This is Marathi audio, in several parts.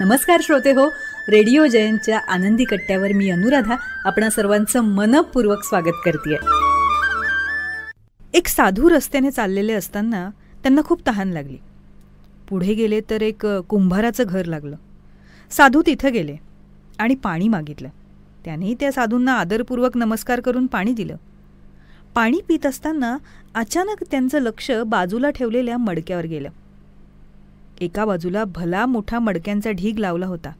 नमस्कार श्रोते हो रेडिओ जयंतच्या आनंदी कट्ट्यावर मी अनुराधा आपणा सर्वांचं मनपूर्वक स्वागत करते एक साधू रस्त्याने चाललेले असताना त्यांना खूप तहान लागली पुढे गेले तर एक कुंभाराचं घर लागलं साधू तिथं गेले आणि पाणी मागितलं त्यानेही त्या साधूंना आदरपूर्वक नमस्कार करून पाणी दिलं पाणी पित असताना अचानक त्यांचं लक्ष बाजूला ठेवलेल्या मडक्यावर गेलं एका बाजूला भला मोठा मडक्यांचा ढीग लावला होता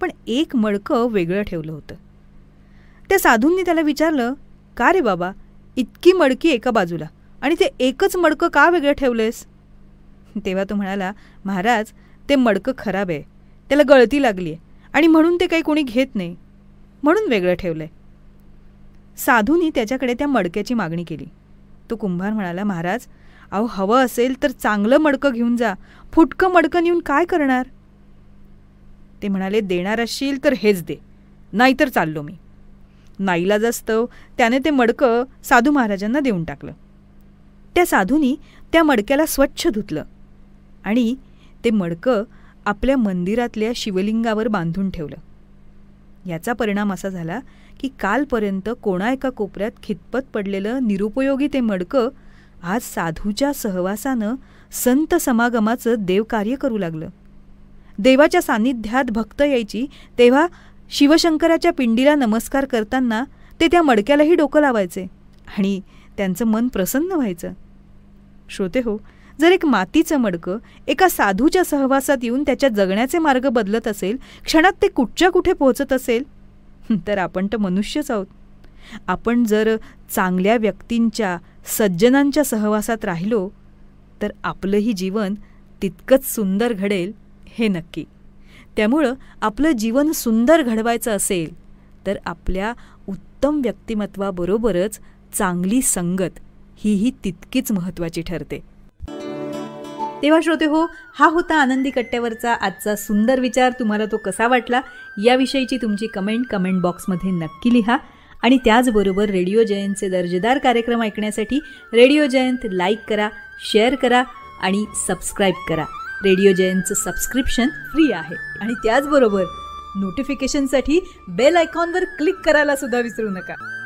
पण एक मडकं वेगळं ठेवलं होतं त्या साधूंनी त्याला विचारलं का रे बाबा इतकी मडकी एका बाजूला आणि ते एकच मडकं का वेगळं ठेवलंयस तेव्हा तो म्हणाला महाराज ते मडकं खराब आहे त्याला गळती लागली आणि म्हणून ते काही कोणी घेत नाही म्हणून वेगळं ठेवलं साधूंनी त्याच्याकडे त्या मडक्याची मागणी केली तो कुंभार म्हणाला महाराज अहो हवं असेल तर चांगलं मडकं घेऊन जा फुटकं मडकं नेऊन काय करणार ते म्हणाले देणार असशील तर हेच दे नाहीतर चाललो मी नाईला जास्त त्याने ते मडकं साधू महाराजांना देऊन टाकलं त्या साधूनी त्या मडक्याला स्वच्छ धुतलं आणि ते मडकं आपल्या मंदिरातल्या शिवलिंगावर बांधून ठेवलं याचा परिणाम असा झाला की कालपर्यंत कोणा एका कोपऱ्यात खितपत पडलेलं निरुपयोगी ते मडकं आज साधूच्या सहवासानं संत समागमाचं देवकार्य करू लागलं देवाच्या सान्निध्यात भक्त यायची तेव्हा शिवशंकराच्या पिंडीला नमस्कार करताना ते त्या मडक्यालाही डोकं लावायचे आणि त्यांचं मन प्रसन्न व्हायचं श्रोते हो जर एक मातीचं मडकं एका साधूच्या सहवासात येऊन त्याच्या जगण्याचे मार्ग बदलत असेल क्षणात ते कुठच्या कुठे पोहोचत असेल तर आपण तर मनुष्यच आहोत आपण जर चांगल्या व्यक्तींच्या सज्जनांच्या सहवासात राहिलो तर आपलंही जीवन तितकंच सुंदर घडेल हे नक्की त्यामुळं आपलं जीवन सुंदर घडवायचं असेल तर आपल्या उत्तम व्यक्तिमत्वाबरोबरच चांगली संगत हीही तितकीच महत्त्वाची ठरते तेव्हा श्रोते हो हा होता आनंदी कट्ट्यावरचा आजचा सुंदर विचार तुम्हाला तो कसा वाटला याविषयीची तुमची कमेंट कमेंट बॉक्समध्ये नक्की लिहा आणि त्याचबरोबर रेडिओ जयंतचे दर्जेदार कार्यक्रम ऐकण्यासाठी रेडिओ जयंत लाईक करा शेअर करा आणि सबस्क्राईब करा रेडिओ जयंतचं सबस्क्रिप्शन फ्री आहे आणि त्याचबरोबर नोटिफिकेशनसाठी बेल आयकॉनवर क्लिक करायला सुद्धा विसरू नका